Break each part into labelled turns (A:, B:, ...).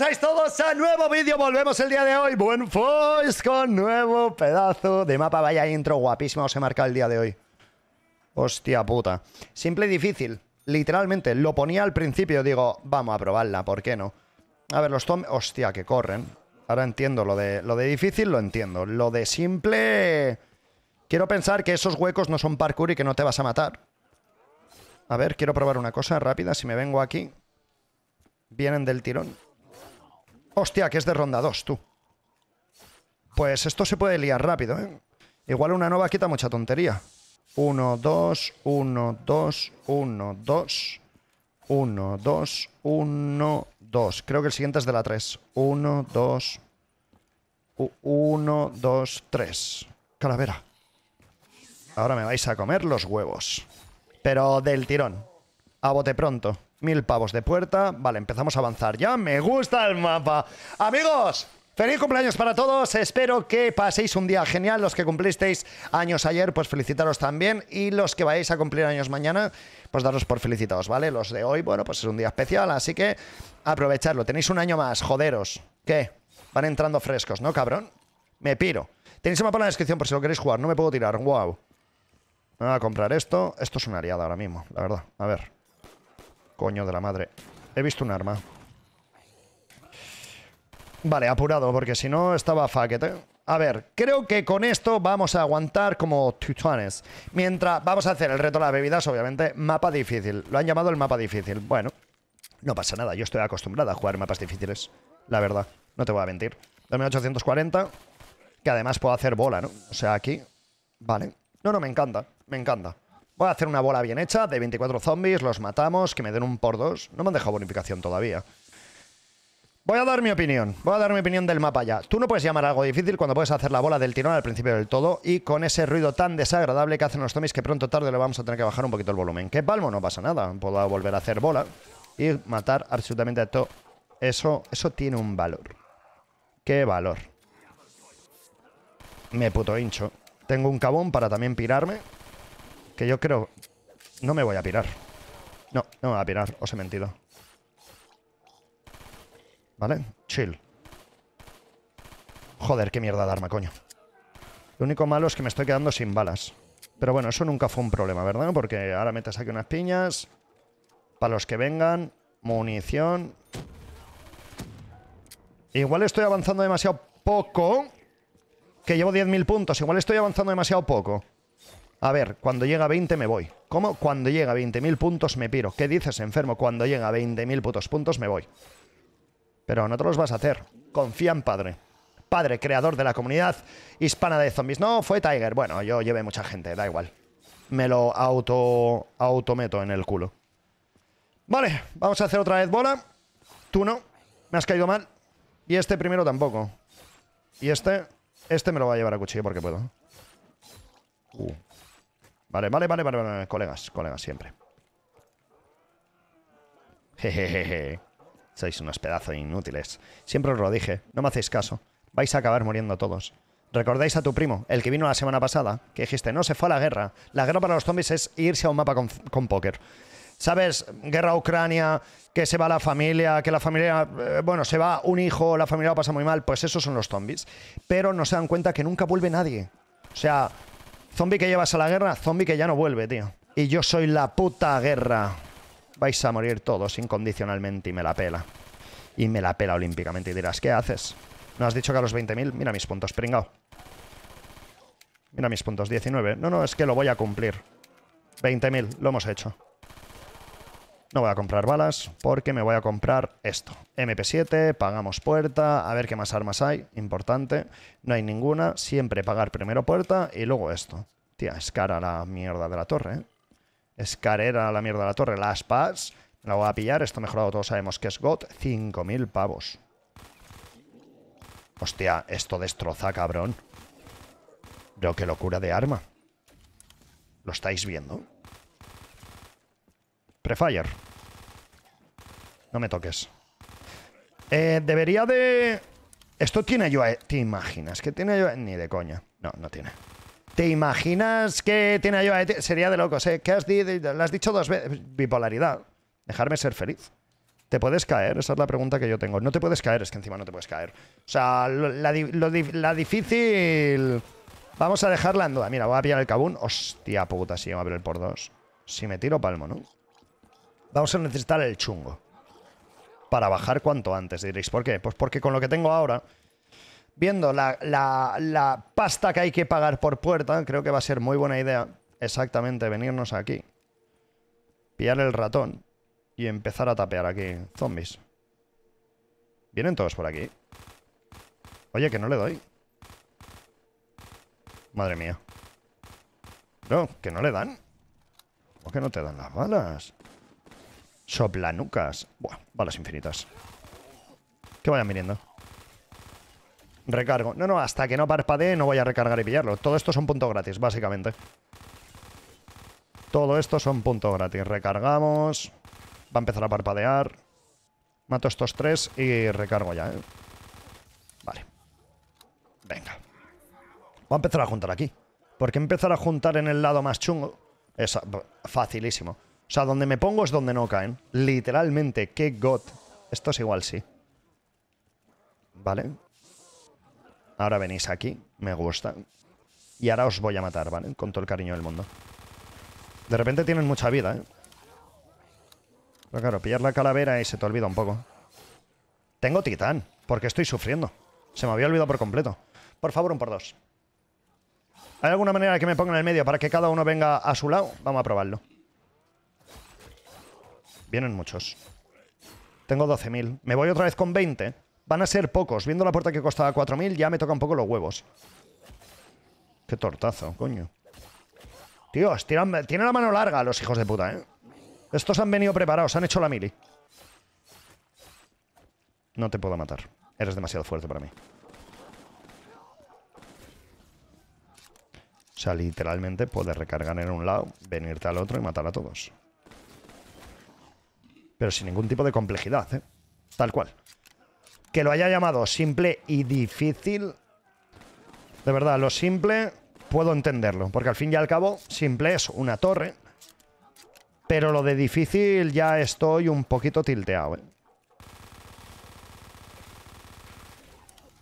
A: Bienvenidos a todos a nuevo vídeo. Volvemos el día de hoy. Buen voice con nuevo pedazo de mapa. Vaya intro guapísima os he marcado el día de hoy. Hostia puta. Simple y difícil. Literalmente, lo ponía al principio. Digo, vamos a probarla, ¿por qué no? A ver, los tomes... Hostia, que corren. Ahora entiendo lo de, lo de difícil, lo entiendo. Lo de simple... Quiero pensar que esos huecos no son parkour y que no te vas a matar. A ver, quiero probar una cosa rápida. Si me vengo aquí... Vienen del tirón. Hostia, que es de ronda 2, tú. Pues esto se puede liar rápido, ¿eh? Igual una nova quita mucha tontería. 1, 2, 1, 2, 1, 2. 1, 2, 1, 2. Creo que el siguiente es de la 3. 1, 2. 1, 2, 3. Calavera. Ahora me vais a comer los huevos. Pero del tirón. A bote pronto. Mil pavos de puerta. Vale, empezamos a avanzar ya. Me gusta el mapa. Amigos, Feliz cumpleaños para todos, espero que paséis un día genial, los que cumplisteis años ayer, pues felicitaros también, y los que vais a cumplir años mañana, pues daros por felicitados, ¿vale? Los de hoy, bueno, pues es un día especial, así que aprovecharlo, tenéis un año más, joderos, ¿qué? Van entrando frescos, ¿no, cabrón? Me piro. Tenéis un mapa en la descripción por si lo queréis jugar, no me puedo tirar, wow. Me voy a comprar esto, esto es una ariada ahora mismo, la verdad, a ver. Coño de la madre. He visto un arma. Vale, apurado, porque si no estaba faquete. A ver, creo que con esto vamos a aguantar como tutones. Mientras vamos a hacer el reto de las bebidas, obviamente, mapa difícil. Lo han llamado el mapa difícil. Bueno, no pasa nada. Yo estoy acostumbrado a jugar mapas difíciles. La verdad, no te voy a mentir. 2840, que además puedo hacer bola, ¿no? O sea, aquí... Vale. No, no, me encanta. Me encanta. Voy a hacer una bola bien hecha de 24 zombies, los matamos, que me den un por dos. No me han dejado bonificación todavía. Voy a dar mi opinión, voy a dar mi opinión del mapa ya. Tú no puedes llamar algo difícil cuando puedes hacer la bola del tirón al principio del todo y con ese ruido tan desagradable que hacen los zombies que pronto o tarde le vamos a tener que bajar un poquito el volumen. Que palmo, no pasa nada, puedo volver a hacer bola y matar absolutamente a todo. Eso, eso tiene un valor. ¿Qué valor? Me puto hincho. Tengo un cabón para también pirarme que yo creo... No me voy a pirar. No, no me voy a pirar. Os he mentido. ¿Vale? Chill. Joder, qué mierda de arma, coño. Lo único malo es que me estoy quedando sin balas. Pero bueno, eso nunca fue un problema, ¿verdad? Porque ahora metes aquí unas piñas. Para los que vengan. Munición. Igual estoy avanzando demasiado poco. Que llevo 10.000 puntos. Igual estoy avanzando demasiado poco. A ver, cuando llega 20 me voy. ¿Cómo? Cuando llega 20.000 puntos me piro. ¿Qué dices, enfermo? Cuando llega a 20.000 putos puntos me voy. Pero no te los vas a hacer. Confía en padre. Padre, creador de la comunidad hispana de zombies. No, fue Tiger. Bueno, yo llevé mucha gente, da igual. Me lo auto autometo en el culo. Vale, vamos a hacer otra vez bola. Tú no, me has caído mal. Y este primero tampoco. Y este, este me lo va a llevar a cuchillo porque puedo. Uh. Vale, vale, vale, vale, colegas, colegas siempre. Jejeje. Sois unos pedazos inútiles. Siempre os lo dije, no me hacéis caso. Vais a acabar muriendo todos. ¿Recordáis a tu primo, el que vino la semana pasada? Que dijiste, no se fue a la guerra. La guerra para los zombies es irse a un mapa con, póker. ¿Sabes? Guerra a Ucrania, que se va la familia, que la familia, eh, bueno, se va un hijo, la familia lo pasa muy mal. Pues esos son los zombies. Pero no se dan cuenta que nunca vuelve nadie. O sea, Zombie que llevas a la guerra, zombie que ya no vuelve, tío. Y yo soy la puta guerra. Vais a morir todos incondicionalmente y me la pela. Y me la pela olímpicamente. Y dirás, ¿qué haces? ¿No has dicho que a los 20.000? Mira mis puntos, pringao. Mira mis puntos, 19. No, no, es que lo voy a cumplir. 20.000, lo hemos hecho. No voy a comprar balas porque me voy a comprar esto. MP7, pagamos puerta, a ver qué más armas hay, importante. No hay ninguna, siempre pagar primero puerta y luego esto. Tía, es cara la mierda de la torre, ¿eh? Es la mierda de la torre. Las paz, la voy a pillar, esto mejorado todos sabemos que es GOT. 5.000 pavos. Hostia, esto destroza, cabrón. Pero qué locura de arma. ¿Lo estáis viendo? Prefire. No me toques. Eh, debería de... Esto tiene yo... A... Eh, ¿Te imaginas que tiene yo... Ni de coña. No, no tiene. ¿Te imaginas que tiene yo... A... Eh, sería de locos, ¿eh? ¿Qué has, dicho? Lo has dicho dos veces? Bipolaridad. Dejarme ser feliz. ¿Te puedes caer? Esa es la pregunta que yo tengo. No te puedes caer, es que encima no te puedes caer. O sea, la, difícil... Vamos a dejarla en duda. Mira, voy a pillar el cabún. Hostia puta, si yo a abro el por dos. Si me tiro, palmo, ¿no? Vamos a necesitar el chungo. Para bajar cuanto antes, diréis. ¿Por qué? Pues porque con lo que tengo ahora, viendo la, la, pasta que hay que pagar por puerta, creo que va a ser muy buena idea exactamente venirnos aquí. Pillar el ratón y empezar a tapear aquí zombies. Vienen todos por aquí. Oye, que no le doy. Madre mía. No, que no le dan. ¿Por qué no te dan las balas? Soplanucas. Buah, balas infinitas. Que vayan viniendo. Recargo. No, no, hasta que no parpadee no voy a recargar y pillarlo. Todo esto son puntos gratis, básicamente. Todo esto son puntos gratis. Recargamos. Va a empezar a parpadear. Mato estos tres y recargo ya, ¿eh? Vale. Venga. Voy a empezar a juntar aquí. Porque empezar a juntar en el lado más chungo es facilísimo. O sea, donde me pongo es donde no caen. Literalmente, qué god. Esto es igual, sí. Vale. Ahora venís aquí. Me gusta. Y ahora os voy a matar, ¿vale? Con todo el cariño del mundo. De repente tienen mucha vida, ¿eh? Pero claro, pillar la calavera y se te olvida un poco. Tengo titán, porque estoy sufriendo. Se me había olvidado por completo. Por favor, un por dos. ¿Hay alguna manera que me ponga en el medio para que cada uno venga a su lado? Vamos a probarlo. Vienen muchos. Tengo 12.000. Me voy otra vez con 20. Van a ser pocos. Viendo la puerta que costaba 4.000, ya me toca un poco los huevos. Qué tortazo, coño. Dios, tienen, tienen la mano larga los hijos de puta, ¿eh? Estos han venido preparados, han hecho la mili. No te puedo matar. Eres demasiado fuerte para mí. O sea, literalmente puedes recargar en un lado, venirte al otro y matar a todos. Pero sin ningún tipo de complejidad, ¿eh? Tal cual. Que lo haya llamado simple y difícil. De verdad, lo simple puedo entenderlo. Porque al fin y al cabo, simple es una torre. Pero lo de difícil ya estoy un poquito tilteado, ¿eh?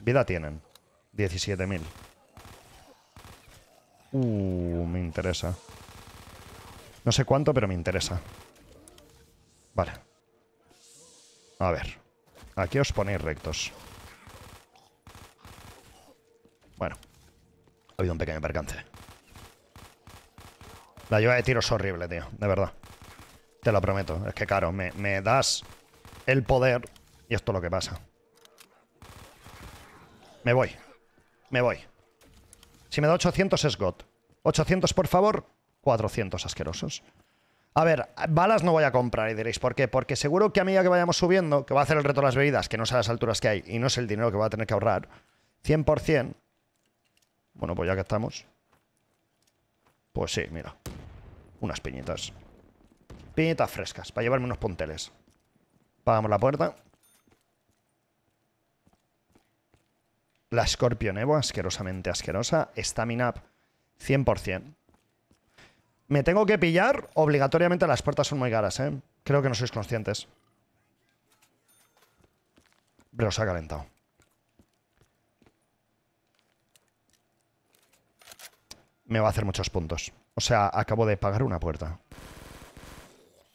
A: Vida tienen. 17.000. Uh, me interesa. No sé cuánto, pero me interesa. Vale. A ver. Aquí os ponéis rectos. Bueno. Ha habido un pequeño percance. La lluvia de tiros es horrible, tío. De verdad. Te lo prometo. Es que, claro, me, me das el poder y esto es lo que pasa. Me voy. Me voy. Si me da 800 es God. 800, por favor. 400 asquerosos. A ver, balas no voy a comprar y diréis, ¿por qué? Porque seguro que a medida que vayamos subiendo, que va a hacer el reto de las bebidas, que no sé las alturas que hay y no sé el dinero que va a tener que ahorrar, 100%, bueno, pues ya que estamos, pues sí, mira, unas piñitas. Piñitas frescas, para llevarme unos punteles. Pagamos la puerta. La Scorpion Evo, asquerosamente asquerosa. Stamina up, 100%. Me tengo que pillar obligatoriamente las puertas son muy caras, ¿eh? Creo que no sois conscientes. Pero se ha calentado. Me va a hacer muchos puntos. O sea, acabo de pagar una puerta.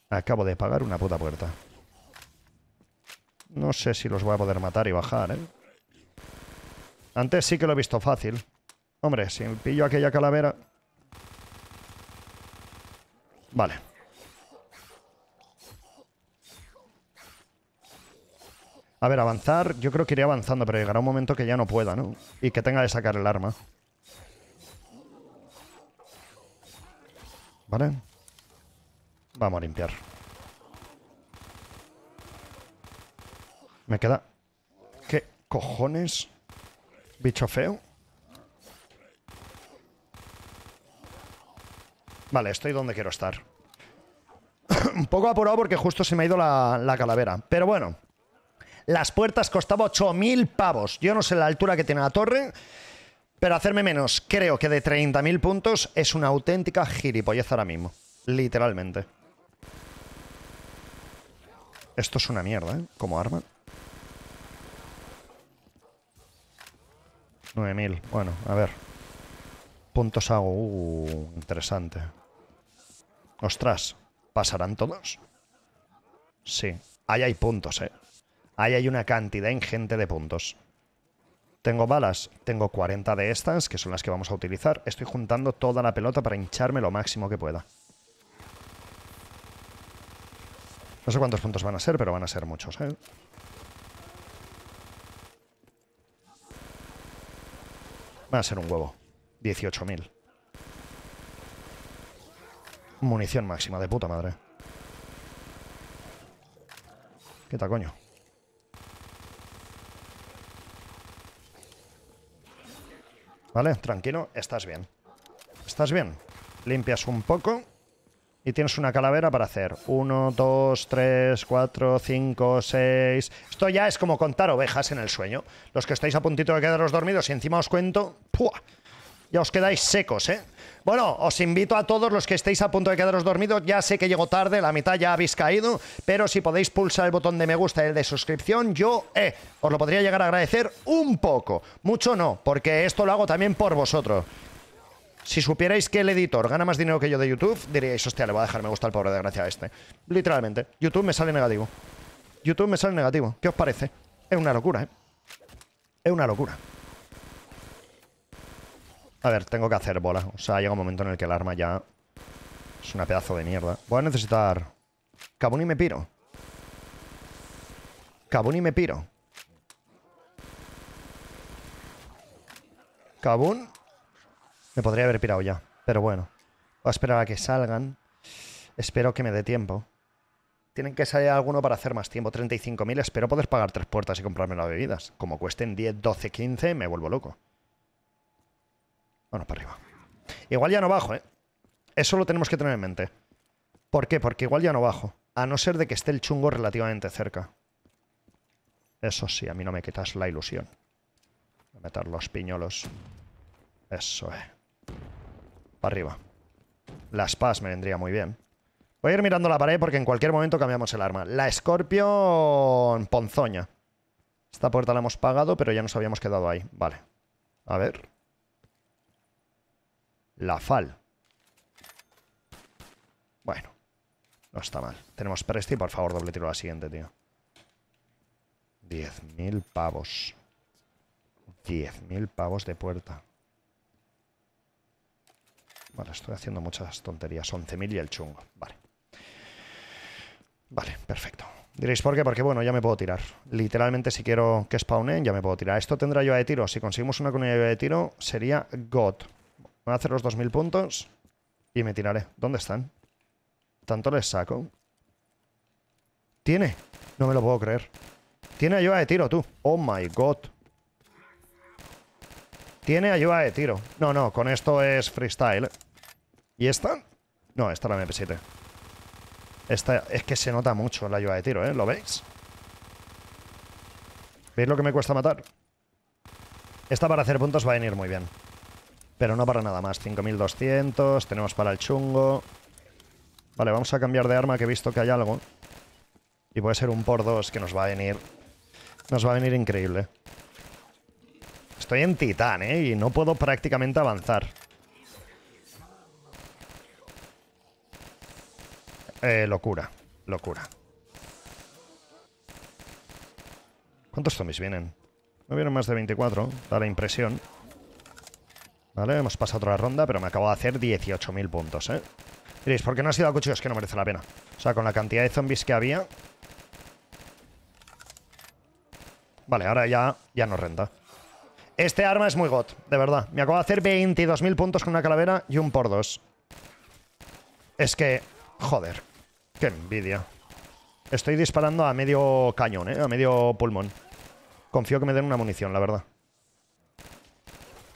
A: Acabo de pagar una puta puerta. No sé si los voy a poder matar y bajar, ¿eh? Antes sí que lo he visto fácil. Hombre, si pillo aquella calavera... Vale. A ver, avanzar. Yo creo que iré avanzando, pero llegará un momento que ya no pueda, ¿no? Y que tenga que sacar el arma. Vale. Vamos a limpiar. Me queda... ¿Qué cojones? Bicho feo. Vale, estoy donde quiero estar. Un poco apurado porque justo se me ha ido la, calavera. Pero bueno, las puertas costaba 8.000 pavos. Yo no sé la altura que tiene la torre, pero hacerme menos, creo que de 30.000 puntos, es una auténtica gilipollez ahora mismo. Literalmente. Esto es una mierda, ¿eh? Como arma. 9.000. Bueno, a ver puntos hago? Uh, interesante. Ostras, ¿pasarán todos? Sí, ahí hay puntos, eh. Ahí hay una cantidad ingente de puntos. Tengo balas, tengo 40 de estas, que son las que vamos a utilizar. Estoy juntando toda la pelota para hincharme lo máximo que pueda. No sé cuántos puntos van a ser, pero van a ser muchos, ¿eh? Van a ser un huevo. 18.000. Munición máxima, de puta madre. ¿Qué tal, coño? Vale, tranquilo, estás bien. Estás bien. Limpias un poco y tienes una calavera para hacer. Uno, dos, tres, cuatro, cinco, seis... Esto ya es como contar ovejas en el sueño. Los que estáis a puntito de quedaros dormidos y encima os cuento... ¡Pua! ya os quedáis secos, ¿eh? Bueno, os invito a todos los que estéis a punto de quedaros dormidos, ya sé que llego tarde, la mitad ya habéis caído, pero si podéis pulsar el botón de me gusta y el de suscripción, yo eh, os lo podría llegar a agradecer un poco. Mucho no, porque esto lo hago también por vosotros. Si supierais que el editor gana más dinero que yo de YouTube, diríais, hostia, le voy a dejar me gusta al pobre a este. Literalmente, YouTube me sale negativo. YouTube me sale negativo. ¿Qué os parece? Es una locura, ¿eh? Es una locura. A ver, tengo que hacer bola. O sea, llega un momento en el que el arma ya es una pedazo de mierda. Voy a necesitar... Cabuni y me piro. Cabuni y me piro. Cabun. Me podría haber pirado ya, pero bueno. Voy a esperar a que salgan. Espero que me dé tiempo. Tienen que salir alguno para hacer más tiempo. 35.000. Espero poder pagar tres puertas y comprarme las bebidas. Como cuesten 10, 12, 15, me vuelvo loco. Bueno, para arriba. Igual ya no bajo, ¿eh? Eso lo tenemos que tener en mente. ¿Por qué? Porque igual ya no bajo. A no ser de que esté el chungo relativamente cerca. Eso sí, a mí no me quitas la ilusión. a meter los piñolos. Eso, eh. Para arriba. La Spaz me vendría muy bien. Voy a ir mirando la pared porque en cualquier momento cambiamos el arma. La escorpión Ponzoña. Esta puerta la hemos pagado, pero ya nos habíamos quedado ahí. Vale. A ver. La FAL. Bueno. No está mal. Tenemos Presti, por favor, doble tiro a la siguiente, tío. 10.000 pavos. 10.000 pavos de puerta. Vale, estoy haciendo muchas tonterías. 11.000 y el chungo. Vale. Vale, perfecto. Diréis, ¿por qué? Porque, bueno, ya me puedo tirar. Literalmente, si quiero que spawnen, ya me puedo tirar. Esto tendrá yo de tiro. Si conseguimos una con de tiro, sería God. Voy a hacer los 2000 puntos y me tiraré. ¿Dónde están? ¿Tanto les saco? ¿Tiene? No me lo puedo creer. Tiene ayuda de tiro, tú. Oh my god. Tiene ayuda de tiro. No, no, con esto es freestyle. ¿Y esta? No, esta la MP7. Esta es que se nota mucho la ayuda de tiro, ¿eh? ¿Lo veis? ¿Veis lo que me cuesta matar? Esta para hacer puntos va a venir muy bien. Pero no para nada más. 5200. Tenemos para el chungo. Vale, vamos a cambiar de arma que he visto que hay algo. Y puede ser un por dos que nos va a venir... Nos va a venir increíble. Estoy en titán, ¿eh? Y no puedo prácticamente avanzar. Eh, locura. Locura. ¿Cuántos zombies vienen? No vienen más de 24, da la impresión. Vale, hemos pasado otra ronda, pero me acabo de hacer 18.000 puntos, ¿eh? Diréis, ¿por qué no ha sido a cuchillos? Que no merece la pena. O sea, con la cantidad de zombies que había... Vale, ahora ya, ya nos renta. Este arma es muy got, de verdad. Me acabo de hacer 22.000 puntos con una calavera y un por dos. Es que... Joder. Qué envidia. Estoy disparando a medio cañón, ¿eh? A medio pulmón. Confío que me den una munición, la verdad.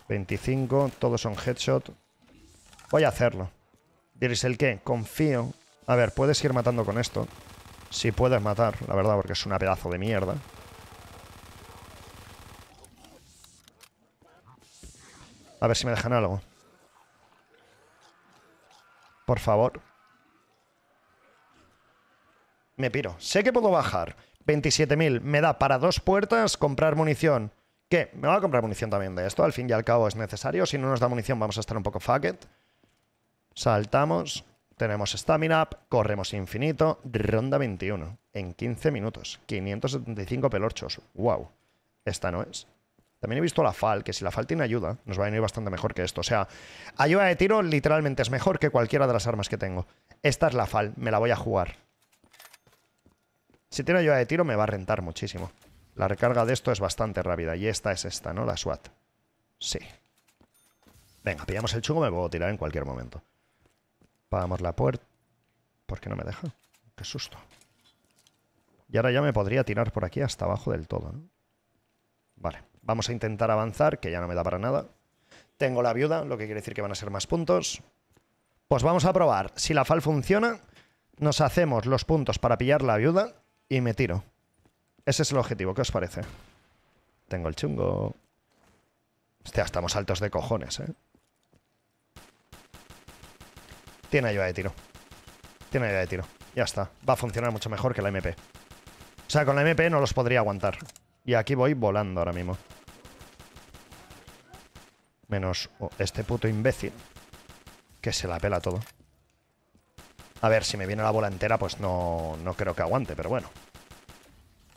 A: 25, todos son headshot. Voy a hacerlo. Diréis, ¿el qué? Confío. A ver, puedes ir matando con esto. Si puedes matar, la verdad, porque es una pedazo de mierda. A ver si me dejan algo. Por favor. Me piro. Sé que puedo bajar. 27.000. Me da para dos puertas comprar munición. ¿Qué? me voy a comprar munición también de esto, al fin y al cabo es necesario, si no nos da munición vamos a estar un poco fucked. Saltamos, tenemos stamina up, corremos infinito, ronda 21, en 15 minutos, 575 pelorchos, wow, esta no es. También he visto la FAL, que si la FAL tiene ayuda, nos va a venir bastante mejor que esto. O sea, ayuda de tiro literalmente es mejor que cualquiera de las armas que tengo. Esta es la FAL, me la voy a jugar. Si tiene ayuda de tiro me va a rentar muchísimo. La recarga de esto es bastante rápida. Y esta es esta, ¿no? La SWAT. Sí. Venga, pillamos el chungo. Me puedo tirar en cualquier momento. Pagamos la puerta. ¿Por qué no me deja? Qué susto. Y ahora ya me podría tirar por aquí hasta abajo del todo, ¿no? Vale. Vamos a intentar avanzar, que ya no me da para nada. Tengo la viuda, lo que quiere decir que van a ser más puntos. Pues vamos a probar. Si la fal funciona, nos hacemos los puntos para pillar la viuda y me tiro. Ese es el objetivo, ¿qué os parece? Tengo el chungo. Hostia, estamos altos de cojones, ¿eh? Tiene ayuda de tiro. Tiene ayuda de tiro. Ya está. Va a funcionar mucho mejor que la MP. O sea, con la MP no los podría aguantar. Y aquí voy volando ahora mismo. Menos este puto imbécil. Que se la pela todo. A ver, si me viene la bola entera, pues no, no creo que aguante, pero bueno.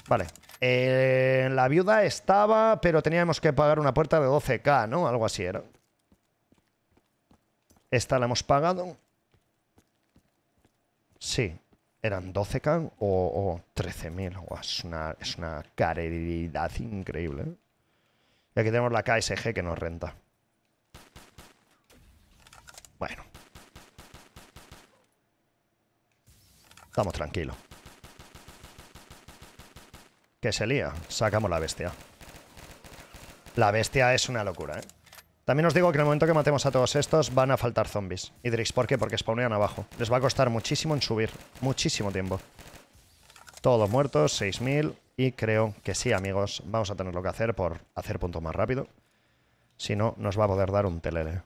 A: Vale. Eh, la viuda estaba, pero teníamos que pagar una puerta de 12k, ¿no? Algo así era. Esta la hemos pagado. Sí. Eran 12k o, 13.000. es, una, caridad increíble. ¿eh? Y aquí tenemos la KSG que nos renta. Bueno. Estamos tranquilos que se lía. Sacamos la bestia. La bestia es una locura, ¿eh? También os digo que en el momento que matemos a todos estos van a faltar zombies. Y Drix, ¿por qué? Porque spawnean abajo. Les va a costar muchísimo en subir. Muchísimo tiempo. Todos muertos, 6.000. Y creo que sí, amigos, vamos a tener lo que hacer por hacer puntos más rápido. Si no, nos va a poder dar un telele.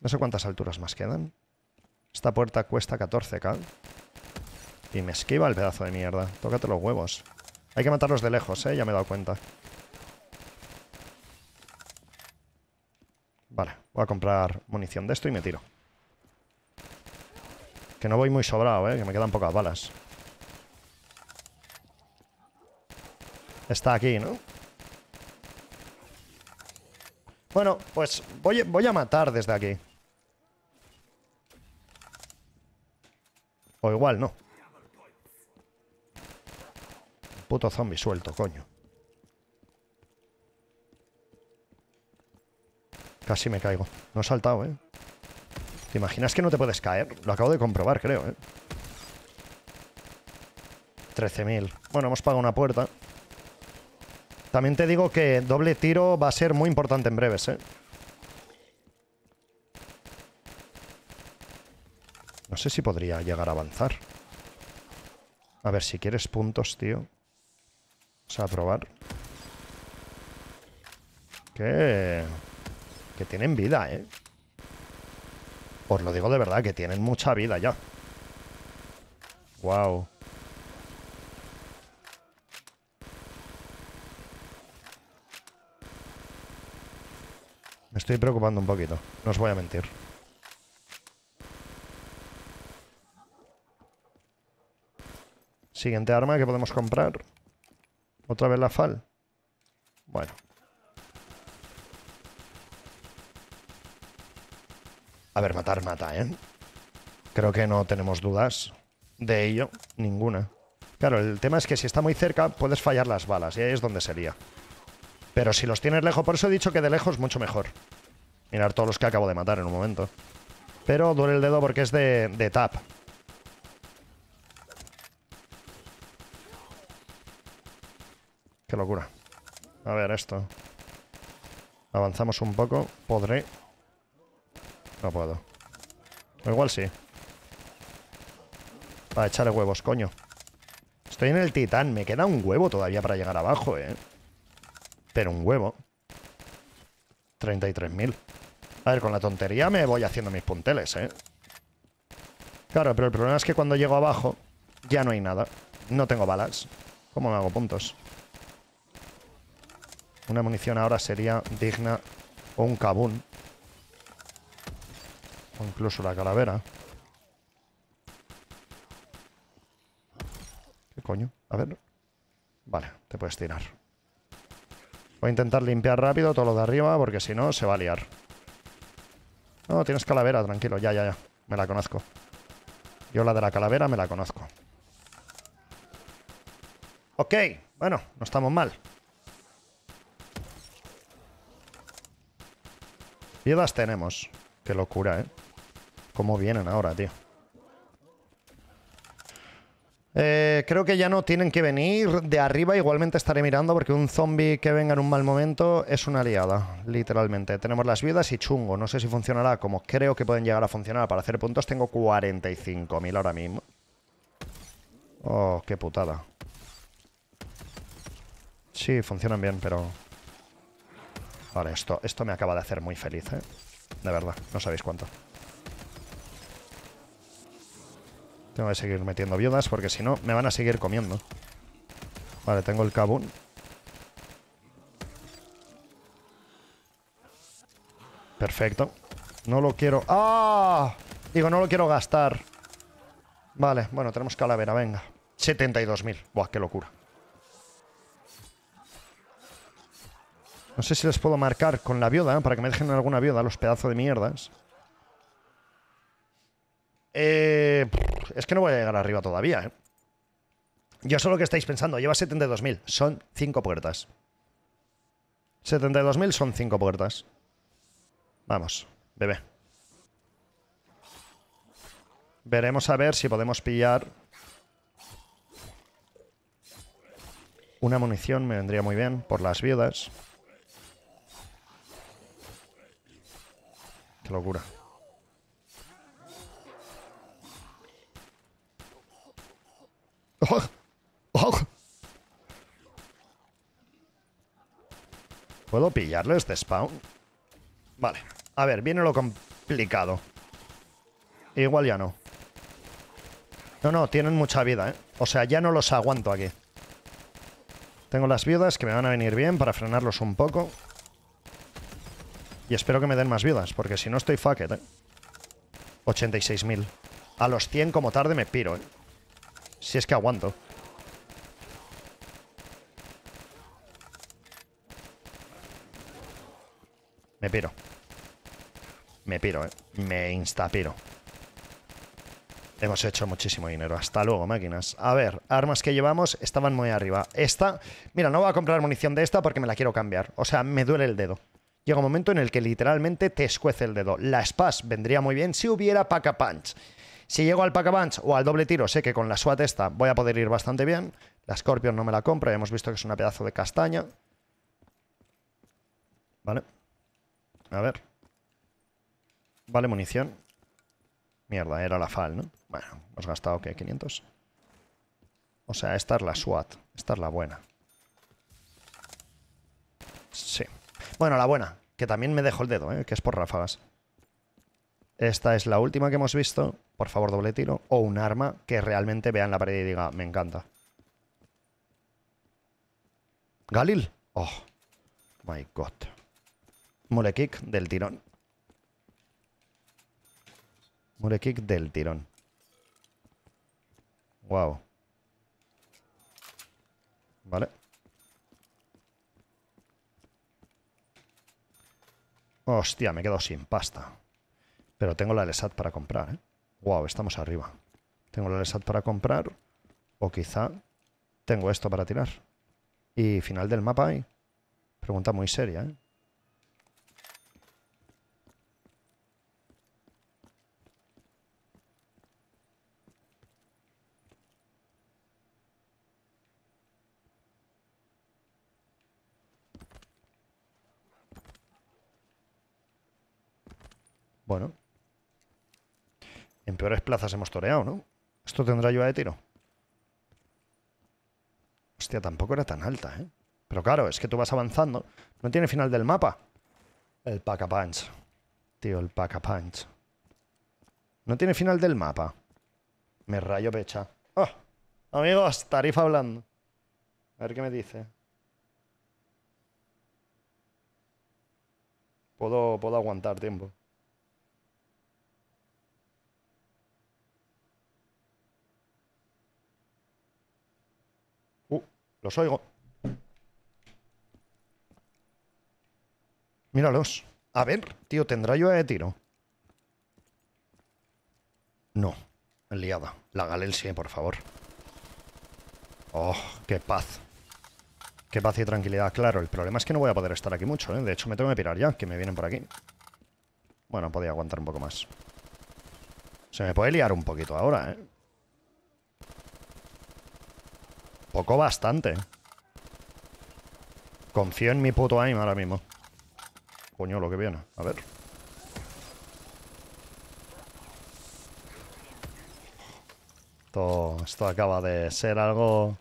A: No sé cuántas alturas más quedan. Esta puerta cuesta 14k. Y me esquiva el pedazo de mierda. Tócate los huevos. Hay que matarlos de lejos, ¿eh? Ya me he dado cuenta. Vale, voy a comprar munición de esto y me tiro. Que no voy muy sobrado, ¿eh? Que me quedan pocas balas. Está aquí, ¿no? Bueno, pues voy, voy a matar desde aquí. O igual no. Puto zombie suelto, coño. Casi me caigo. No he saltado, ¿eh? ¿Te imaginas que no te puedes caer? Lo acabo de comprobar, creo, ¿eh? 13.000. Bueno, hemos pagado una puerta. También te digo que doble tiro va a ser muy importante en breves, ¿eh? No sé si podría llegar a avanzar. A ver, si quieres puntos, tío. Vamos a probar. Que... Que tienen vida, ¿eh? Os lo digo de verdad, que tienen mucha vida ya. Wow. Me estoy preocupando un poquito, no os voy a mentir. Siguiente arma que podemos comprar. ¿Otra vez la fal? Bueno. A ver, matar mata, ¿eh? Creo que no tenemos dudas de ello, ninguna. Claro, el tema es que si está muy cerca puedes fallar las balas y ahí es donde sería. Pero si los tienes lejos, por eso he dicho que de lejos mucho mejor. Mirar todos los que acabo de matar en un momento. Pero duele el dedo porque es de, de tap. Qué locura. A ver, esto. Avanzamos un poco. ¿Podré? No puedo. igual sí. Para echar huevos, coño. Estoy en el titán. Me queda un huevo todavía para llegar abajo, ¿eh? Pero un huevo. 33.000. A ver, con la tontería me voy haciendo mis punteles, ¿eh? Claro, pero el problema es que cuando llego abajo ya no hay nada. No tengo balas. ¿Cómo me hago puntos? Una munición ahora sería digna o un cabún. O incluso la calavera. ¿Qué coño? A ver. Vale, te puedes tirar. Voy a intentar limpiar rápido todo lo de arriba porque si no se va a liar. No, tienes calavera, tranquilo. Ya, ya, ya. Me la conozco. Yo la de la calavera me la conozco. Ok, bueno, no estamos mal. Vidas tenemos. Qué locura, ¿eh? Cómo vienen ahora, tío. Eh, creo que ya no tienen que venir de arriba. Igualmente estaré mirando porque un zombie que venga en un mal momento es una aliada, literalmente. Tenemos las vidas y chungo. No sé si funcionará como creo que pueden llegar a funcionar. Para hacer puntos tengo 45.000 ahora mismo. Oh, qué putada. Sí, funcionan bien, pero Vale, esto, esto me acaba de hacer muy feliz, ¿eh? De verdad, no sabéis cuánto. Tengo que seguir metiendo viudas porque si no me van a seguir comiendo. Vale, tengo el Kabun. Perfecto. No lo quiero... ¡Ah! Digo, no lo quiero gastar. Vale, bueno, tenemos calavera, venga. 72.000. Buah, qué locura. No sé si les puedo marcar con la viuda, ¿eh? para que me dejen alguna viuda, los pedazos de mierdas. Eh, es que no voy a llegar arriba todavía, ¿eh? Yo sé lo que estáis pensando, lleva 72.000, son 5 puertas. 72.000 son 5 puertas. Vamos, bebé. Veremos a ver si podemos pillar... Una munición me vendría muy bien por las viudas. Qué locura. Oh, oh. ¿Puedo pillarle este spawn? Vale. A ver, viene lo complicado. Igual ya no. No, no, tienen mucha vida, ¿eh? O sea, ya no los aguanto aquí. Tengo las viudas que me van a venir bien para frenarlos un poco. Y espero que me den más vidas, porque si no estoy fucked. eh. 86.000. A los 100 como tarde me piro, eh. Si es que aguanto. Me piro. Me piro, eh. Me instapiro. Hemos hecho muchísimo dinero. Hasta luego, máquinas. A ver, armas que llevamos estaban muy arriba. Esta, mira, no voy a comprar munición de esta porque me la quiero cambiar. O sea, me duele el dedo llega un momento en el que literalmente te escuece el dedo. La SPAS vendría muy bien si hubiera pack punch. Si llego al pack punch o al doble tiro, sé que con la SWAT esta voy a poder ir bastante bien. La Scorpion no me la compro, ya hemos visto que es una pedazo de castaña. Vale. A ver. Vale, munición. Mierda, era la FAL, ¿no? Bueno, hemos gastado, ¿qué? 500. O sea, esta es la SWAT. Esta es la buena. Sí. Bueno, la buena, que también me dejo el dedo, ¿eh? que es por ráfagas. Esta es la última que hemos visto. Por favor, doble tiro. O un arma que realmente vea en la pared y diga, me encanta. Galil. Oh, my God. Mole del tirón. Mole del tirón. Wow. Vale. Hostia, me quedo sin pasta. Pero tengo la LSAT para comprar, ¿eh? Wow, estamos arriba. Tengo la LSAT para comprar. O quizá tengo esto para tirar. Y final del mapa ahí. ¿eh? Pregunta muy seria, ¿eh? peores plazas hemos toreado, ¿no? Esto tendrá ayuda de tiro. Hostia, tampoco era tan alta, ¿eh? Pero claro, es que tú vas avanzando. No tiene final del mapa. El pack a punch. Tío, el pack a punch. No tiene final del mapa. Me rayo pecha. Oh, amigos, tarifa hablando. A ver qué me dice. Puedo, puedo aguantar tiempo. Los oigo. Míralos. A ver, tío, ¿tendrá yo de tiro? No. Liada. La sí, por favor. Oh, qué paz. Qué paz y tranquilidad. Claro, el problema es que no voy a poder estar aquí mucho, ¿eh? De hecho, me tengo que pirar ya, que me vienen por aquí. Bueno, podía aguantar un poco más. Se me puede liar un poquito ahora, ¿eh? Poco bastante. Confío en mi puto aim ahora mismo. Coño, lo que viene. A ver. Esto, esto acaba de ser algo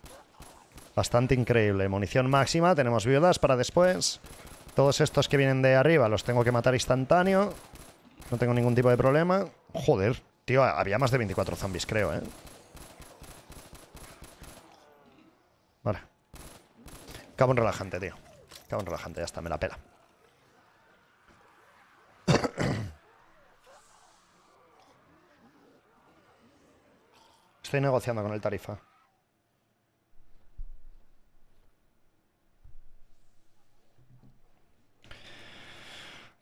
A: bastante increíble. Munición máxima, tenemos viudas para después. Todos estos que vienen de arriba los tengo que matar instantáneo. No tengo ningún tipo de problema. Joder, tío, había más de 24 zombies, creo, ¿eh? Cabo relajante, tío. Cabo relajante, ya está, me la pela. Estoy negociando con el tarifa.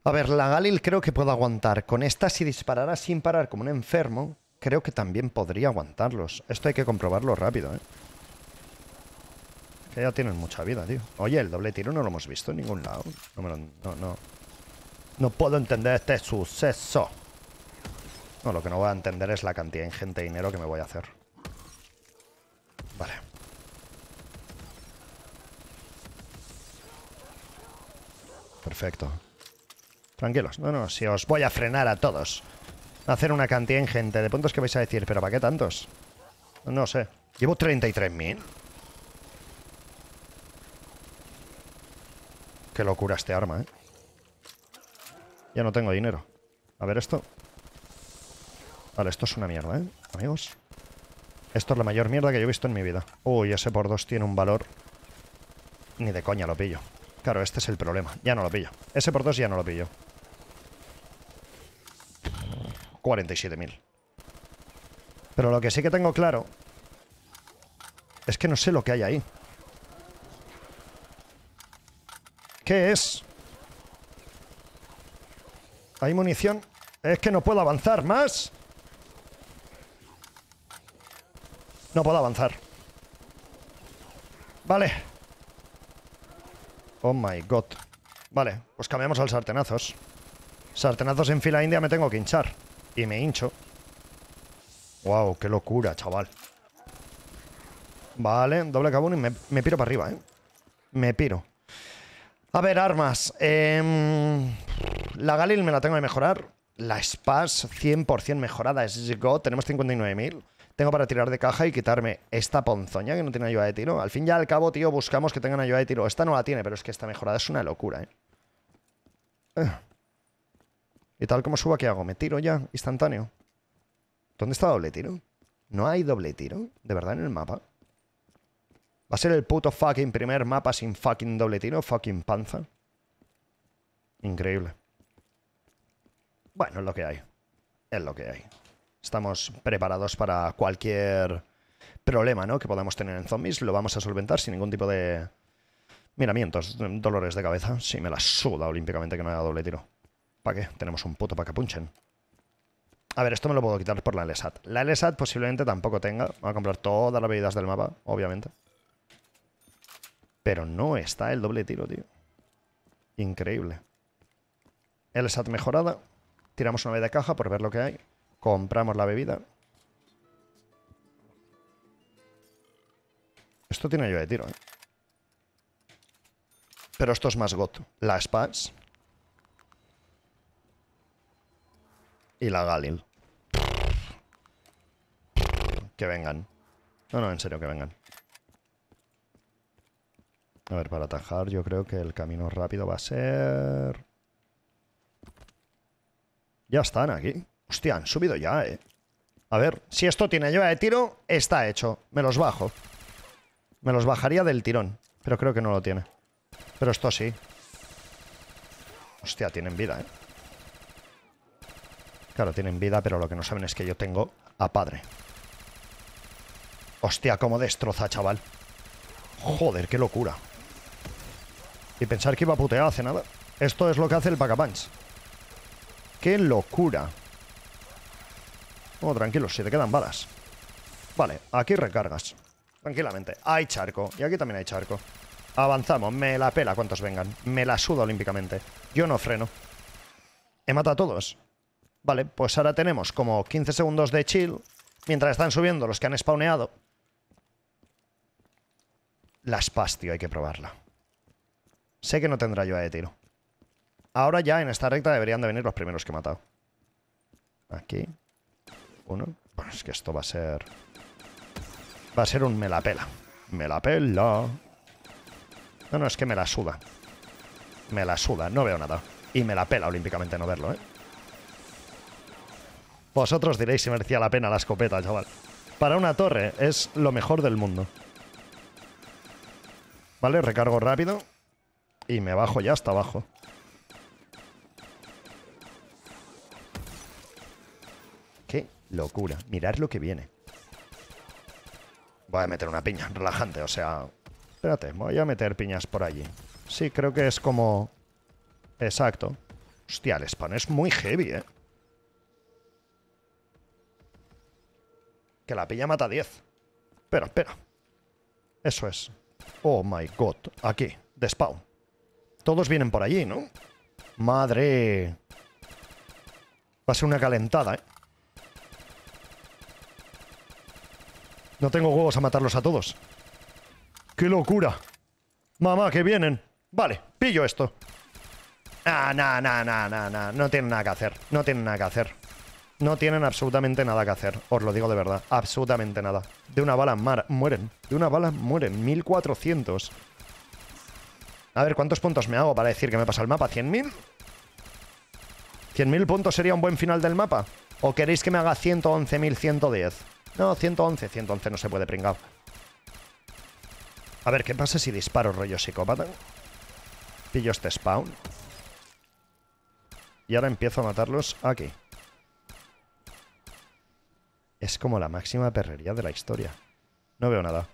A: A ver, la Galil creo que puedo aguantar. Con esta, si disparara sin parar como un enfermo, creo que también podría aguantarlos. Esto hay que comprobarlo rápido, ¿eh? ya tienen mucha vida, tío. Oye, el doble tiro no lo hemos visto en ningún lado. No, no, no. puedo entender este suceso. No, lo que no voy a entender es la cantidad ingente de dinero que me voy a hacer. Vale. Perfecto. Tranquilos. No, no, si os voy a frenar a todos. hacer una cantidad ingente de puntos que vais a decir, pero ¿para qué tantos? No sé. Llevo 33.000. Qué locura este arma, ¿eh? Ya no tengo dinero. A ver esto. Vale, esto es una mierda, ¿eh? Amigos. Esto es la mayor mierda que yo he visto en mi vida. Uy, ese por dos tiene un valor... Ni de coña lo pillo. Claro, este es el problema. Ya no lo pillo. Ese por dos ya no lo pillo. 47.000. Pero lo que sí que tengo claro... Es que no sé lo que hay ahí. ¿Qué es? ¿Hay munición? Es que no puedo avanzar más. No puedo avanzar. Vale. Oh my god. Vale, pues cambiamos al sartenazos. Sartenazos en fila india me tengo que hinchar. Y me hincho. Wow, qué locura, chaval. Vale, doble cabón y me, me piro para arriba, ¿eh? Me piro. A ver, armas. Em, la Galil me la tengo que mejorar. La Spas 100% mejorada. Es Go, tenemos 59.000. Tengo para tirar de caja y quitarme esta ponzoña que no tiene ayuda de tiro. Al fin y al cabo, tío, buscamos que tengan ayuda de tiro. Esta no la tiene, pero es que esta mejorada es una locura, eh. eh. Y tal como suba, ¿qué hago? ¿Me tiro ya? Instantáneo. ¿Dónde está doble tiro? ¿No hay doble tiro? ¿De verdad en el mapa? Va a ser el puto fucking primer mapa sin fucking doble tiro, fucking panza. Increíble. Bueno, es lo que hay. Es lo que hay. Estamos preparados para cualquier problema, ¿no? Que podamos tener en zombies. Lo vamos a solventar sin ningún tipo de... Miramientos, dolores de cabeza. Sí, me la suda olímpicamente que no haya doble tiro. ¿Para qué? Tenemos un puto para que punchen. A ver, esto me lo puedo quitar por la LSAT. La LSAT posiblemente tampoco tenga. Voy a comprar todas las bebidas del mapa, obviamente. Pero no está el doble tiro, tío. Increíble. El SAT mejorada. Tiramos una vez de caja por ver lo que hay. Compramos la bebida. Esto tiene yo de tiro, ¿eh? Pero esto es más goto. La Spaz. Y la Galil. Que vengan. No, no, en serio, que vengan. A ver, para atajar yo creo que el camino rápido va a ser... Ya están aquí. Hostia, han subido ya, eh. A ver, si esto tiene llave de tiro, está hecho. Me los bajo. Me los bajaría del tirón. Pero creo que no lo tiene. Pero esto sí. Hostia, tienen vida, eh. Claro, tienen vida, pero lo que no saben es que yo tengo a padre. Hostia, cómo destroza, chaval. Joder, qué locura. Y pensar que iba puteado hace nada. Esto es lo que hace el Punch ¡Qué locura! Oh, tranquilo, si te quedan balas. Vale, aquí recargas. Tranquilamente. Hay charco. Y aquí también hay charco. Avanzamos. Me la pela cuantos vengan. Me la suda olímpicamente. Yo no freno. He matado a todos. Vale, pues ahora tenemos como 15 segundos de chill. Mientras están subiendo los que han spawneado. La tío, hay que probarla. Sé que no tendrá ayuda de tiro. Ahora ya en esta recta deberían de venir los primeros que he matado. Aquí. Uno. Bueno, es que esto va a ser... Va a ser un me la pela. Me la pela. No, no, es que me la suda. Me la suda, no veo nada. Y me la pela olímpicamente no verlo, ¿eh? Vosotros diréis si merecía la pena la escopeta, chaval. Para una torre es lo mejor del mundo. Vale, recargo rápido. Y me bajo ya hasta abajo. Qué locura. Mirad lo que viene. Voy a meter una piña, relajante, o sea... Espérate, voy a meter piñas por allí. Sí, creo que es como... Exacto. Hostia, el spawn es muy heavy, ¿eh? Que la piña mata 10. Espera, espera. Eso es. Oh my god. Aquí, de todos vienen por allí, ¿no? Madre. Va a ser una calentada, ¿eh? No tengo huevos a matarlos a todos. ¡Qué locura! Mamá, que vienen. Vale, pillo esto. Ah, nah, nah, nah, nah, nah. No tienen nada que hacer. No tienen nada que hacer. No tienen absolutamente nada que hacer. Os lo digo de verdad. Absolutamente nada. De una bala mar mueren. De una bala mueren. 1400. A ver, ¿cuántos puntos me hago para decir que me pasa el mapa? ¿100.000? ¿100.000 puntos sería un buen final del mapa? ¿O queréis que me haga 111.110? No, 111, 111 no se puede pringar. A ver, ¿qué pasa si disparo rollo psicópata? Pillo este spawn. Y ahora empiezo a matarlos aquí. Es como la máxima perrería de la historia. No veo nada.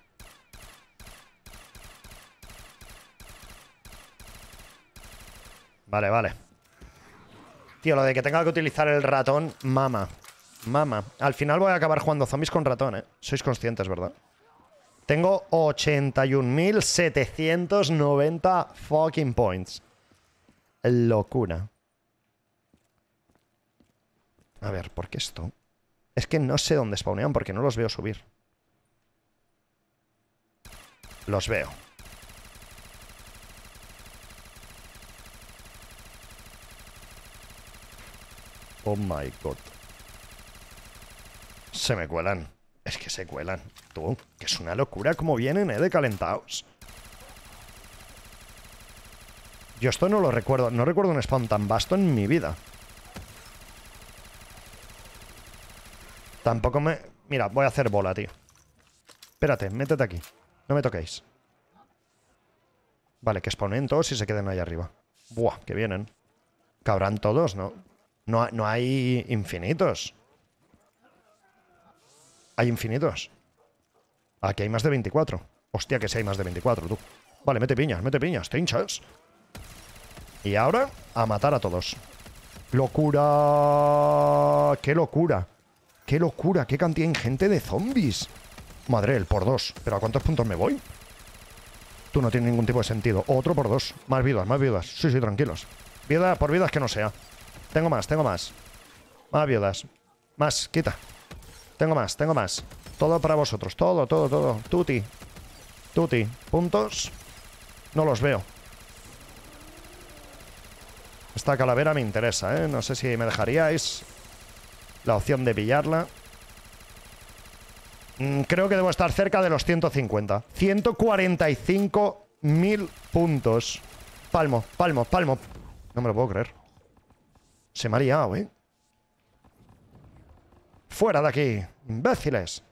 A: Vale, vale. Tío, lo de que tenga que utilizar el ratón, mama. Mama. Al final voy a acabar jugando zombies con ratón, ¿eh? Sois conscientes, ¿verdad? Tengo 81.790 fucking points. Locura. A ver, ¿por qué esto? Es que no sé dónde spawnean porque no los veo subir. Los veo. Oh my god. Se me cuelan. Es que se cuelan. Tú, que es una locura como vienen, ¿eh? De calentados. Yo esto no lo recuerdo. No recuerdo un spawn tan vasto en mi vida. Tampoco me... Mira, voy a hacer bola, tío. Espérate, métete aquí. No me toquéis. Vale, que exponen todos y se queden ahí arriba. Buah, que vienen. Cabrán todos, ¿no? No, hay infinitos. Hay infinitos. Aquí hay más de 24. Hostia, que si hay más de 24, tú. Vale, mete piñas, mete piñas, te hinchas. Y ahora, a matar a todos. ¡Locura! ¡Qué locura! ¡Qué locura! ¡Qué cantidad ingente de zombies! Madre, el por dos. ¿Pero a cuántos puntos me voy? Tú no tienes ningún tipo de sentido. Otro por dos. Más vidas, más vidas. Sí, sí, tranquilos. Vida por vidas que no sea. Tengo más, tengo más. Más viudas. Más, quita. Tengo más, tengo más. Todo para vosotros. Todo, todo, todo. Tuti. Tuti. Puntos. No los veo. Esta calavera me interesa, ¿eh? No sé si me dejaríais la opción de pillarla. Mm, creo que debo estar cerca de los 150. 145.000 puntos. Palmo, palmo, palmo. No me lo puedo creer. Se me ha liado, ¿eh? ¡Fuera de aquí! ¡Imbéciles!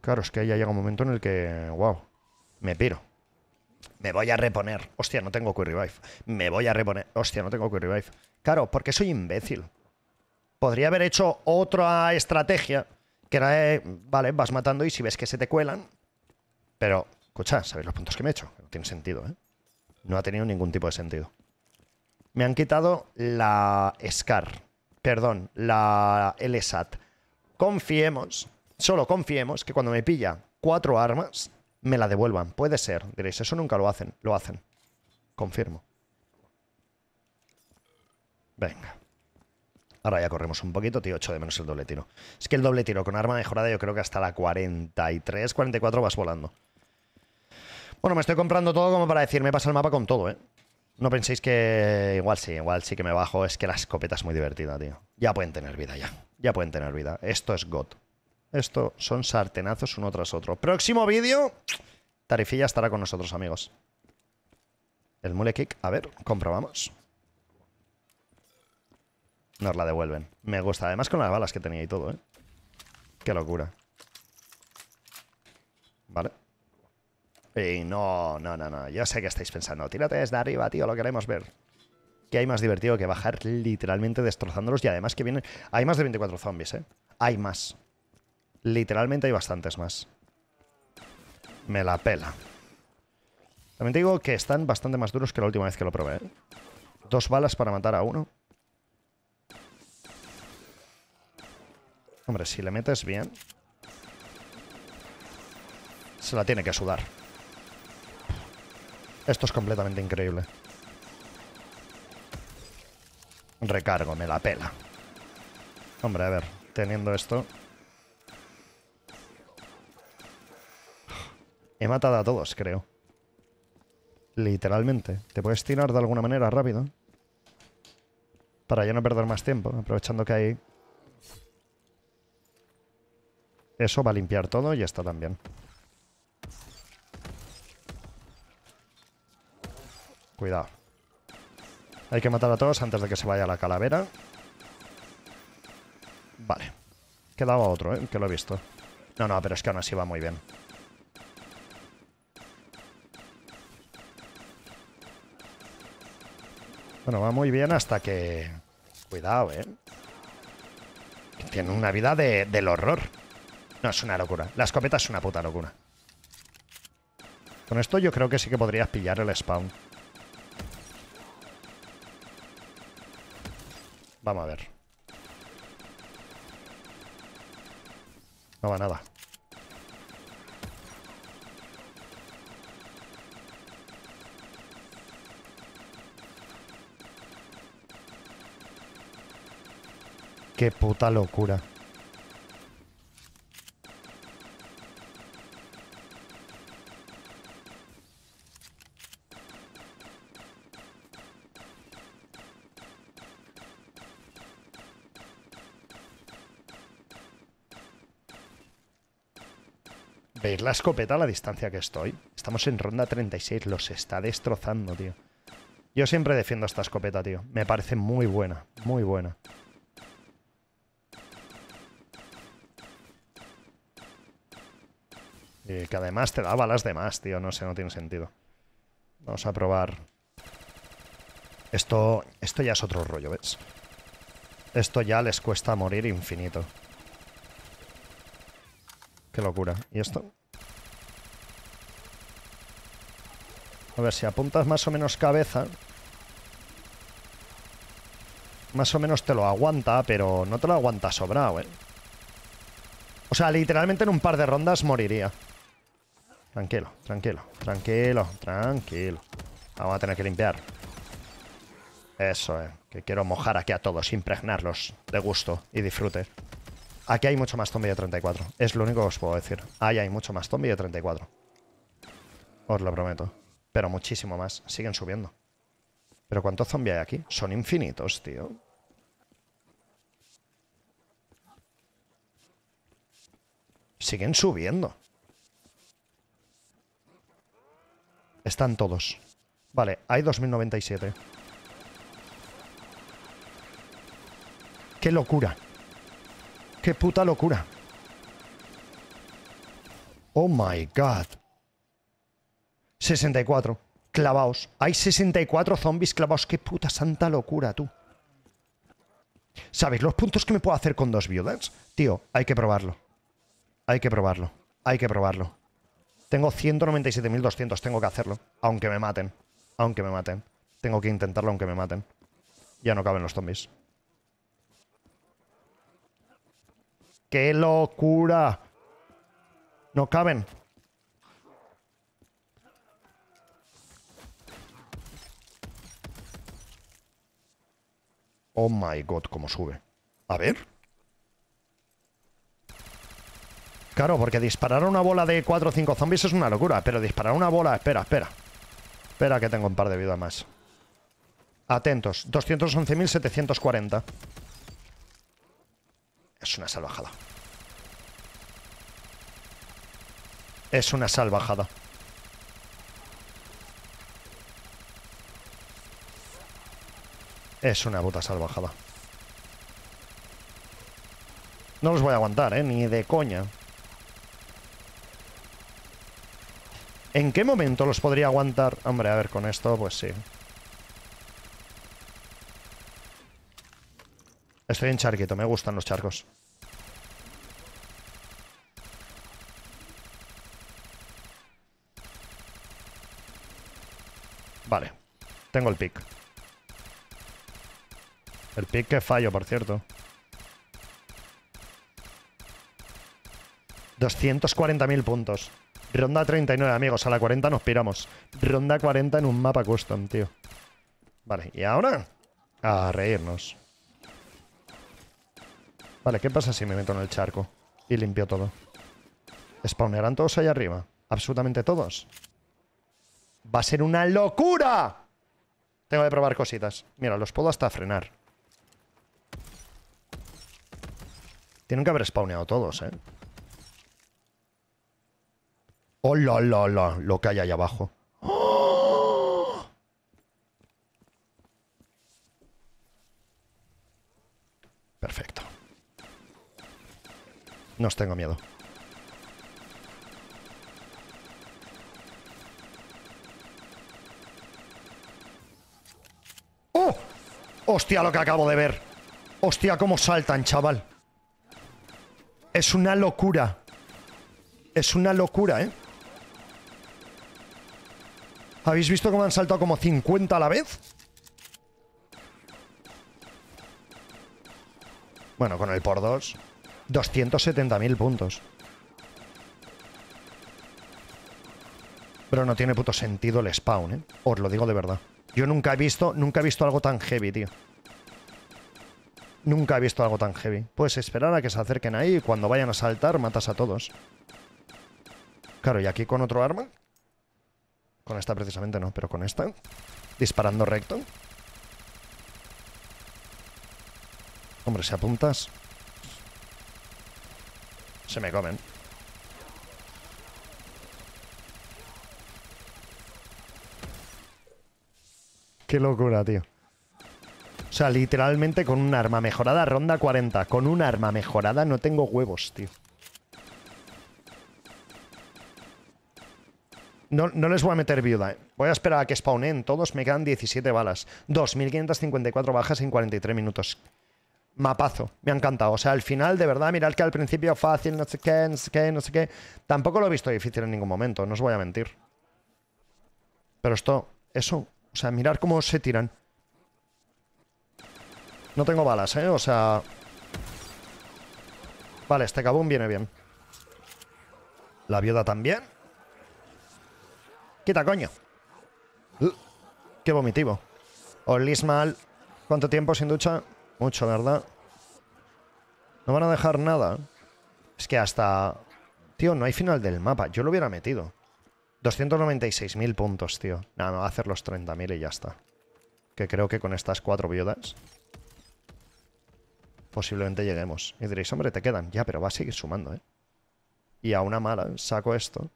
A: Claro, es que ya llega un momento en el que... ¡Wow! Me piro. Me voy a reponer. Hostia, no tengo que Revive. Me voy a reponer. Hostia, no tengo que Revive. Claro, porque soy imbécil. Podría haber hecho otra estrategia que era, eh, vale, vas matando y si ves que se te cuelan. Pero, escucha, ¿sabes los puntos que me he hecho? No tiene sentido, ¿eh? No ha tenido ningún tipo de sentido me han quitado la SCAR, perdón, la LSAT. Confiemos, solo confiemos que cuando me pilla cuatro armas, me la devuelvan. Puede ser, diréis, eso nunca lo hacen, lo hacen. Confirmo. Venga. Ahora ya corremos un poquito, tío, Ocho de menos el doble tiro. Es que el doble tiro con arma mejorada yo creo que hasta la 43, 44 vas volando. Bueno, me estoy comprando todo como para decir, me pasa el mapa con todo, ¿eh? No penséis que igual sí, igual sí que me bajo. Es que la escopeta es muy divertida, tío. Ya pueden tener vida, ya. Ya pueden tener vida. Esto es GOT. Esto son sartenazos uno tras otro. Próximo vídeo. Tarifilla estará con nosotros, amigos. El mule kick. A ver, comprobamos. Nos la devuelven. Me gusta. Además con las balas que tenía y todo, ¿eh? Qué locura. Vale. Y no, no, no, no. Yo sé que estáis pensando, tírate desde arriba, tío, lo queremos ver. ¿Qué hay más divertido que bajar literalmente destrozándolos? Y además que vienen... Hay más de 24 zombies, ¿eh? Hay más. Literalmente hay bastantes más. Me la pela. También te digo que están bastante más duros que la última vez que lo probé. ¿eh? Dos balas para matar a uno. Hombre, si le metes bien... Se la tiene que sudar. Esto es completamente increíble. Recargo, me la pela. Hombre, a ver, teniendo esto... He matado a todos, creo. Literalmente. ¿Te puedes tirar de alguna manera rápido? Para ya no perder más tiempo, aprovechando que hay... Eso va a limpiar todo y esto también. Cuidado. Hay que matar a todos antes de que se vaya la calavera. Vale. Quedaba otro, ¿eh? que lo he visto. No, no, pero es que aún así va muy bien. Bueno, va muy bien hasta que... Cuidado, ¿eh? Tiene una vida del horror. No, es una locura. La escopeta es una puta locura. Con esto yo creo que sí que podrías pillar el spawn. Vamos a ver. No va nada. Qué puta locura. ¿Veis la escopeta a la distancia que estoy? Estamos en ronda 36, los está destrozando, tío. Yo siempre defiendo esta escopeta, tío. Me parece muy buena, muy buena. Y que además te da balas de más, tío. No sé, no tiene sentido. Vamos a probar. Esto, esto ya es otro rollo, ¿ves? Esto ya les cuesta morir infinito. Qué locura. ¿Y esto? A ver, si apuntas más o menos cabeza... Más o menos te lo aguanta, pero no te lo aguanta sobrado, ¿eh? O sea, literalmente en un par de rondas moriría. Tranquilo, tranquilo, tranquilo, tranquilo. Ah, Vamos a tener que limpiar. Eso, eh. Que quiero mojar aquí a todos, impregnarlos de gusto y disfrute. Aquí hay mucho más zombie de 34. Es lo único que os puedo decir. Ahí hay mucho más zombie de 34. Os lo prometo. Pero muchísimo más. Siguen subiendo. ¿Pero cuántos zombies hay aquí? Son infinitos, tío. Siguen subiendo. Están todos. Vale, hay 2097. ¡Qué locura! ¡Qué puta locura! ¡Oh, my God! 64. Clavaos. Hay 64 zombies clavaos. ¡Qué puta santa locura, tú! Sabes los puntos que me puedo hacer con dos viudas? Tío, hay que probarlo. Hay que probarlo. Hay que probarlo. Tengo 197.200. Tengo que hacerlo. Aunque me maten. Aunque me maten. Tengo que intentarlo aunque me maten. Ya no caben los zombies. ¡Qué locura! No caben. Oh my god, cómo sube. A ver. Claro, porque disparar una bola de 4 o 5 zombies es una locura. Pero disparar una bola... Espera, espera. Espera que tengo un par de vida más. Atentos. 211.740. Es una salvajada. Es una salvajada. Es una bota salvajada. No los voy a aguantar, ¿eh? Ni de coña. ¿En qué momento los podría aguantar? Hombre, a ver, con esto, pues sí. Estoy en charquito, me gustan los charcos. Vale, tengo el pick. El pick que fallo, por cierto. 240.000 puntos. Ronda 39, amigos. A la 40 nos piramos. Ronda 40 en un mapa custom, tío. Vale, y ahora... A reírnos. Vale, ¿qué pasa si me meto en el charco? Y limpio todo. Spawnearán todos allá arriba? ¿Absolutamente todos? ¡Va a ser una locura! Tengo que probar cositas. Mira, los puedo hasta frenar. Tienen que haber spawneado todos, ¿eh? ¡Hola, oh, hola, hola! Lo que hay ahí abajo. No os tengo miedo. ¡Oh! ¡Hostia lo que acabo de ver! ¡Hostia cómo saltan, chaval! Es una locura. Es una locura, ¿eh? ¿Habéis visto cómo han saltado como 50 a la vez? Bueno, con el por 2 270.000 puntos. Pero no tiene puto sentido el spawn, ¿eh? Os lo digo de verdad. Yo nunca he visto, nunca he visto algo tan heavy, tío. Nunca he visto algo tan heavy. Puedes esperar a que se acerquen ahí y cuando vayan a saltar matas a todos. Claro, y aquí con otro arma. Con esta precisamente no, pero con esta. Disparando recto. Hombre, si apuntas... Se me comen. Qué locura, tío. O sea, literalmente con un arma mejorada, ronda 40. Con un arma mejorada no tengo huevos, tío. No, no, les voy a meter viuda. Eh. Voy a esperar a que spawnen todos. Me quedan 17 balas. 2.554 bajas en 43 minutos mapazo. Me ha encantado. O sea, al final, de verdad, mirad que al principio fácil, no sé qué, no sé qué, no sé qué. Tampoco lo he visto difícil en ningún momento, no os voy a mentir. Pero esto, eso, o sea, mirar cómo se tiran. No tengo balas, ¿eh? O sea... Vale, este cabón viene bien. La viuda también. Quita, coño. qué vomitivo. Olismal ¿Cuánto tiempo sin ducha? Mucho, ¿verdad? No van a dejar nada. Es que hasta... Tío, no hay final del mapa. Yo lo hubiera metido. 296.000 puntos, tío. Nada, va a hacer los 30.000 y ya está. Que creo que con estas cuatro viudas... Posiblemente lleguemos. Y diréis, hombre, te quedan. Ya, pero va a seguir sumando, ¿eh? Y a una mala saco esto.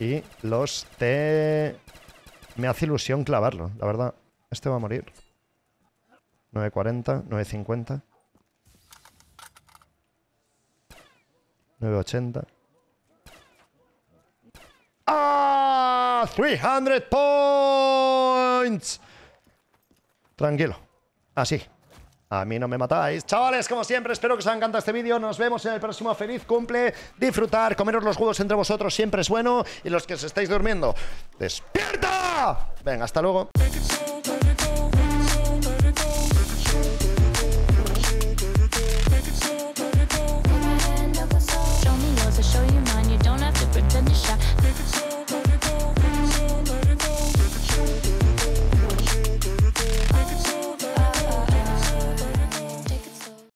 A: Y los te... Me hace ilusión clavarlo, la verdad. Este va a morir. 9.40, 9.50. 9.80. ¡Ah! 300 points. Tranquilo. Así. A mí no me matáis. Chavales, como siempre, espero que os haya encantado este vídeo. Nos vemos en el próximo. Feliz cumple. Disfrutar, comeros los juegos entre vosotros siempre es bueno. Y los que os estáis durmiendo, ¡despierta! Venga, hasta luego.